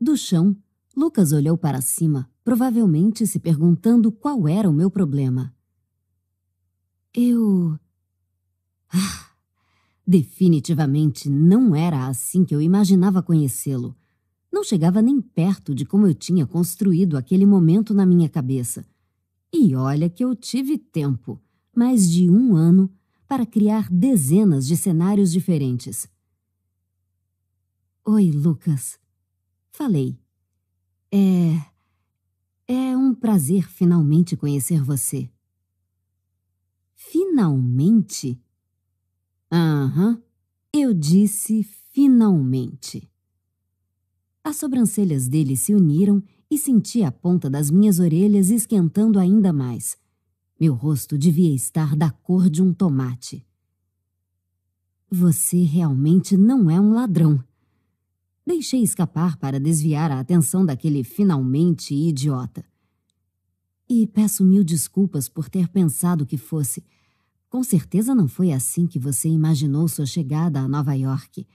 Do chão, Lucas olhou para cima, provavelmente se perguntando qual era o meu problema. Eu. Ah, definitivamente não era assim que eu imaginava conhecê-lo. Não chegava nem perto de como eu tinha construído aquele momento na minha cabeça. E olha que eu tive tempo mais de um ano para criar dezenas de cenários diferentes. Oi, Lucas. Falei. É. É um prazer finalmente conhecer você. Finalmente? Aham, uhum. eu disse finalmente. As sobrancelhas dele se uniram e senti a ponta das minhas orelhas esquentando ainda mais. Meu rosto devia estar da cor de um tomate. Você realmente não é um ladrão, Deixei escapar para desviar a atenção daquele finalmente idiota. E peço mil desculpas por ter pensado que fosse. Com certeza não foi assim que você imaginou sua chegada a Nova York.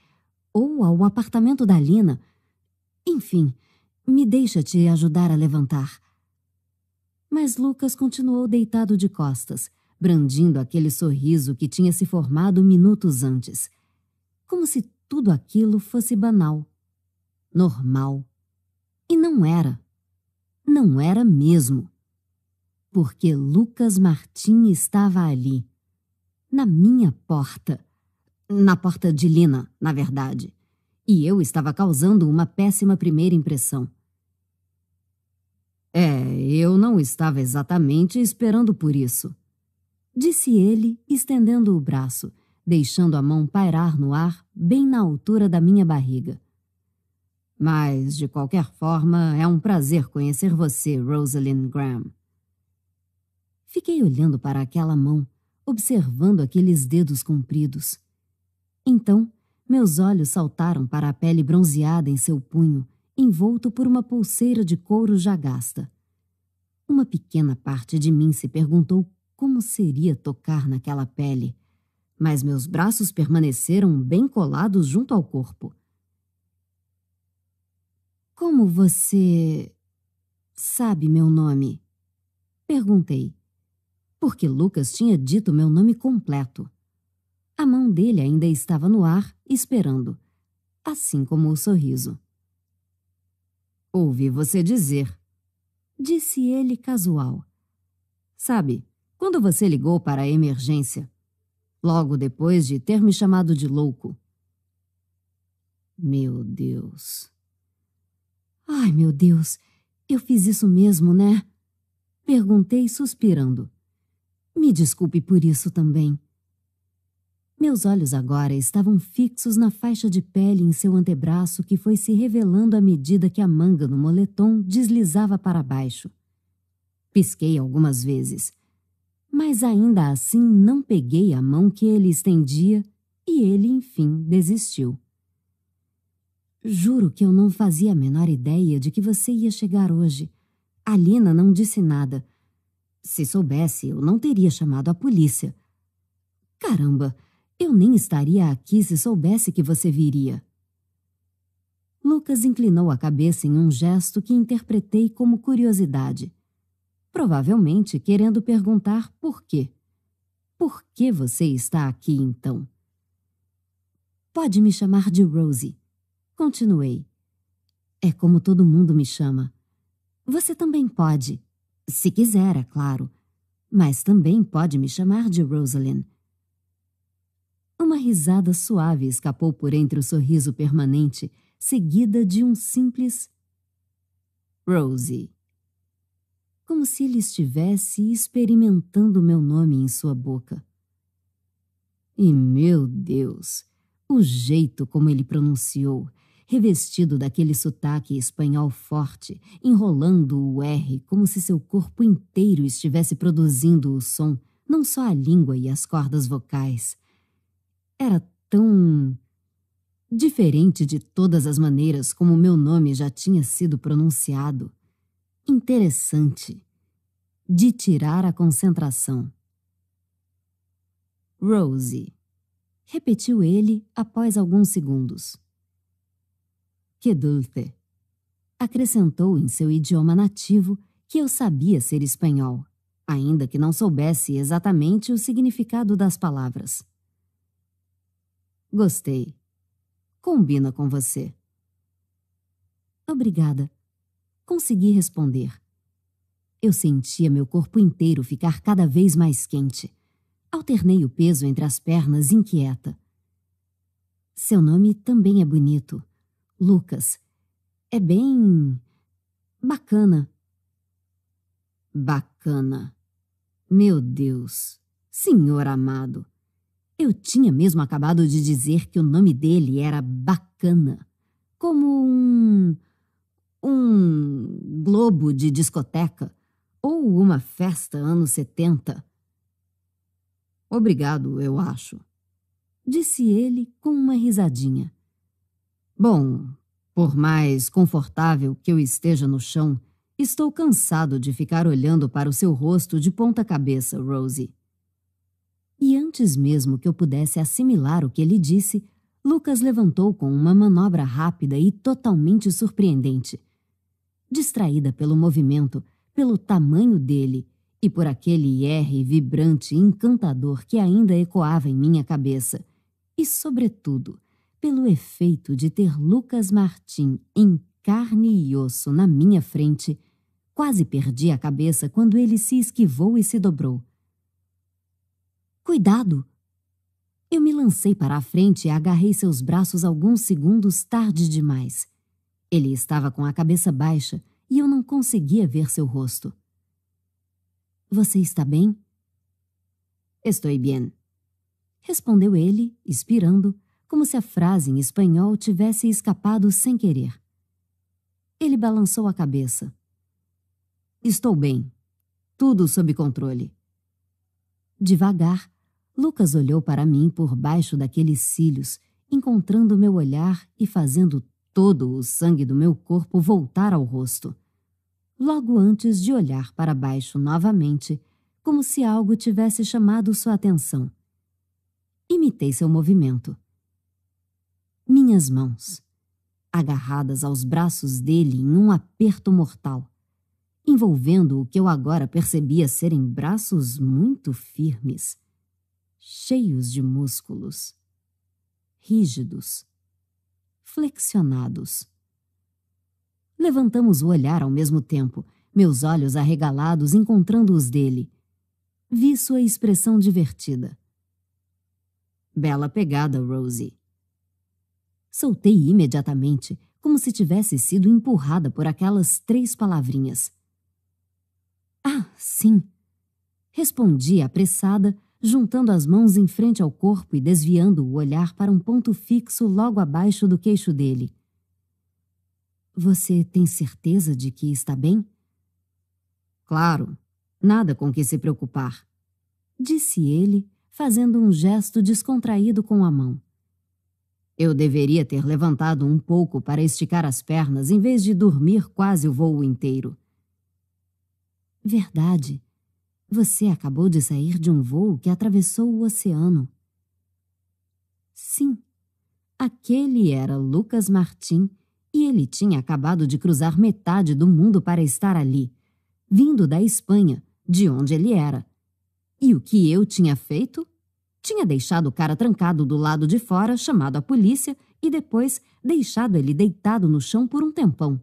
Ou ao apartamento da Lina. Enfim, me deixa te ajudar a levantar. Mas Lucas continuou deitado de costas, brandindo aquele sorriso que tinha se formado minutos antes. Como se tudo aquilo fosse banal normal. E não era. Não era mesmo. Porque Lucas Martim estava ali, na minha porta. Na porta de Lina, na verdade. E eu estava causando uma péssima primeira impressão. É, eu não estava exatamente esperando por isso. Disse ele, estendendo o braço, deixando a mão pairar no ar, bem na altura da minha barriga. Mas, de qualquer forma, é um prazer conhecer você, Rosalind Graham. Fiquei olhando para aquela mão, observando aqueles dedos compridos. Então, meus olhos saltaram para a pele bronzeada em seu punho, envolto por uma pulseira de couro já gasta. Uma pequena parte de mim se perguntou como seria tocar naquela pele, mas meus braços permaneceram bem colados junto ao corpo. Como você sabe meu nome? Perguntei, porque Lucas tinha dito meu nome completo. A mão dele ainda estava no ar, esperando, assim como o sorriso. Ouvi você dizer, disse ele casual. Sabe, quando você ligou para a emergência, logo depois de ter me chamado de louco. Meu Deus. Ai, meu Deus, eu fiz isso mesmo, né? Perguntei suspirando. Me desculpe por isso também. Meus olhos agora estavam fixos na faixa de pele em seu antebraço que foi se revelando à medida que a manga no moletom deslizava para baixo. Pisquei algumas vezes, mas ainda assim não peguei a mão que ele estendia e ele, enfim, desistiu. Juro que eu não fazia a menor ideia de que você ia chegar hoje. A Lina não disse nada. Se soubesse, eu não teria chamado a polícia. Caramba, eu nem estaria aqui se soubesse que você viria. Lucas inclinou a cabeça em um gesto que interpretei como curiosidade. Provavelmente querendo perguntar por quê. Por que você está aqui então? Pode me chamar de Rosie. Continuei. É como todo mundo me chama. Você também pode, se quiser, é claro, mas também pode me chamar de Rosalind. Uma risada suave escapou por entre o sorriso permanente, seguida de um simples Rosie. Como se ele estivesse experimentando meu nome em sua boca. E meu Deus, o jeito como ele pronunciou revestido daquele sotaque espanhol forte, enrolando o R como se seu corpo inteiro estivesse produzindo o som, não só a língua e as cordas vocais. Era tão. diferente de todas as maneiras como meu nome já tinha sido pronunciado. Interessante. De tirar a concentração. Rosie, repetiu ele após alguns segundos que dulce. Acrescentou em seu idioma nativo que eu sabia ser espanhol, ainda que não soubesse exatamente o significado das palavras. Gostei. Combina com você. Obrigada. Consegui responder. Eu sentia meu corpo inteiro ficar cada vez mais quente. Alternei o peso entre as pernas, inquieta. Seu nome também é bonito. Lucas, é bem. bacana. Bacana. Meu Deus, senhor amado. Eu tinha mesmo acabado de dizer que o nome dele era Bacana, como um. um globo de discoteca ou uma festa anos 70. Obrigado, eu acho, disse ele com uma risadinha. Bom, por mais confortável que eu esteja no chão, estou cansado de ficar olhando para o seu rosto de ponta cabeça, Rosie. E antes mesmo que eu pudesse assimilar o que ele disse, Lucas levantou com uma manobra rápida e totalmente surpreendente. Distraída pelo movimento, pelo tamanho dele e por aquele R vibrante e encantador que ainda ecoava em minha cabeça, e, sobretudo, pelo efeito de ter Lucas Martim em carne e osso na minha frente, quase perdi a cabeça quando ele se esquivou e se dobrou. Cuidado! Eu me lancei para a frente e agarrei seus braços alguns segundos tarde demais. Ele estava com a cabeça baixa e eu não conseguia ver seu rosto. Você está bem? Estou bem, respondeu ele, expirando como se a frase em espanhol tivesse escapado sem querer. Ele balançou a cabeça. Estou bem. Tudo sob controle. Devagar, Lucas olhou para mim por baixo daqueles cílios, encontrando meu olhar e fazendo todo o sangue do meu corpo voltar ao rosto. Logo antes de olhar para baixo novamente, como se algo tivesse chamado sua atenção. Imitei seu movimento minhas mãos, agarradas aos braços dele em um aperto mortal, envolvendo o que eu agora percebia serem braços muito firmes, cheios de músculos, rígidos, flexionados. Levantamos o olhar ao mesmo tempo, meus olhos arregalados encontrando os dele. Vi sua expressão divertida. Bela pegada, Rosie Soltei imediatamente, como se tivesse sido empurrada por aquelas três palavrinhas. Ah, sim! Respondi apressada, juntando as mãos em frente ao corpo e desviando o olhar para um ponto fixo logo abaixo do queixo dele. Você tem certeza de que está bem? Claro, nada com que se preocupar, disse ele, fazendo um gesto descontraído com a mão. Eu deveria ter levantado um pouco para esticar as pernas em vez de dormir quase o voo inteiro. Verdade. Você acabou de sair de um voo que atravessou o oceano. Sim, aquele era Lucas Martin e ele tinha acabado de cruzar metade do mundo para estar ali, vindo da Espanha, de onde ele era. E o que eu tinha feito? Tinha deixado o cara trancado do lado de fora, chamado a polícia e depois deixado ele deitado no chão por um tempão.